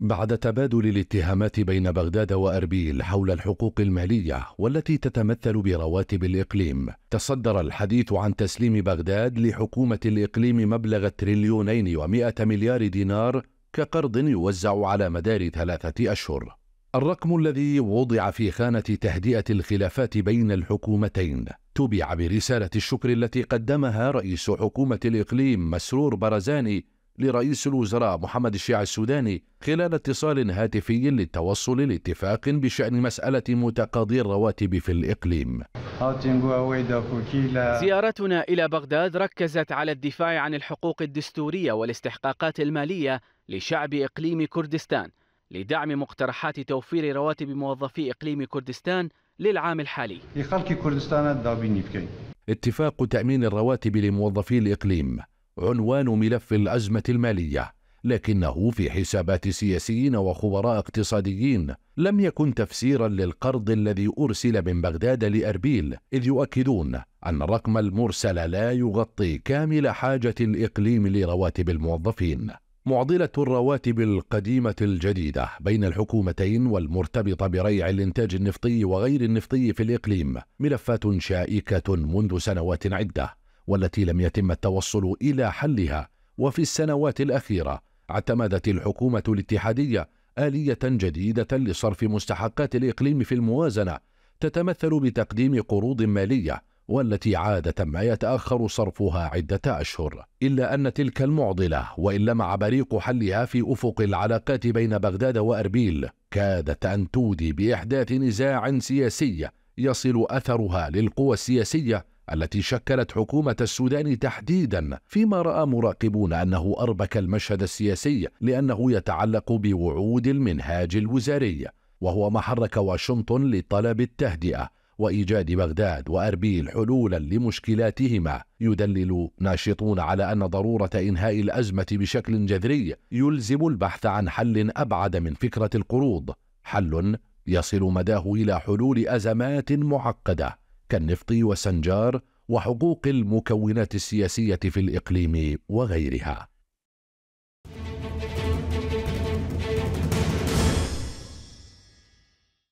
بعد تبادل الاتهامات بين بغداد واربيل حول الحقوق الماليه والتي تتمثل برواتب الاقليم تصدر الحديث عن تسليم بغداد لحكومه الاقليم مبلغ تريليونين ومائه مليار دينار كقرض يوزع على مدار ثلاثه اشهر الرقم الذي وضع في خانه تهدئه الخلافات بين الحكومتين تبع برساله الشكر التي قدمها رئيس حكومه الاقليم مسرور برزاني لرئيس الوزراء محمد الشيع السوداني خلال اتصال هاتفي للتوصل لاتفاق بشأن مسألة متقاضي الرواتب في الإقليم زيارتنا إلى بغداد ركزت على الدفاع عن الحقوق الدستورية والاستحقاقات المالية لشعب إقليم كردستان لدعم مقترحات توفير رواتب موظفي إقليم كردستان للعام الحالي اتفاق تأمين الرواتب لموظفي الإقليم عنوان ملف الأزمة المالية لكنه في حسابات سياسيين وخبراء اقتصاديين لم يكن تفسيرا للقرض الذي أرسل من بغداد لأربيل إذ يؤكدون أن الرقم المرسل لا يغطي كامل حاجة الإقليم لرواتب الموظفين معضلة الرواتب القديمة الجديدة بين الحكومتين والمرتبطة بريع الإنتاج النفطي وغير النفطي في الإقليم ملفات شائكة منذ سنوات عدة والتي لم يتم التوصل إلى حلها وفي السنوات الأخيرة اعتمدت الحكومة الاتحادية آلية جديدة لصرف مستحقات الإقليم في الموازنة تتمثل بتقديم قروض مالية والتي عادة ما يتأخر صرفها عدة أشهر إلا أن تلك المعضلة وإن لمع بريق حلها في أفق العلاقات بين بغداد وأربيل كادت أن تودي بإحداث نزاع سياسي يصل أثرها للقوى السياسية التي شكلت حكومة السودان تحديدا فيما رأى مراقبون أنه أربك المشهد السياسي لأنه يتعلق بوعود المنهاج الوزاري وهو ما حرك واشنطن لطلب التهدئة وإيجاد بغداد وأربيل حلولا لمشكلاتهما يدلل ناشطون على أن ضرورة إنهاء الأزمة بشكل جذري يلزم البحث عن حل أبعد من فكرة القروض حل يصل مداه إلى حلول أزمات معقدة كالنفط والسنجار وحقوق المكونات السياسية في الإقليم وغيرها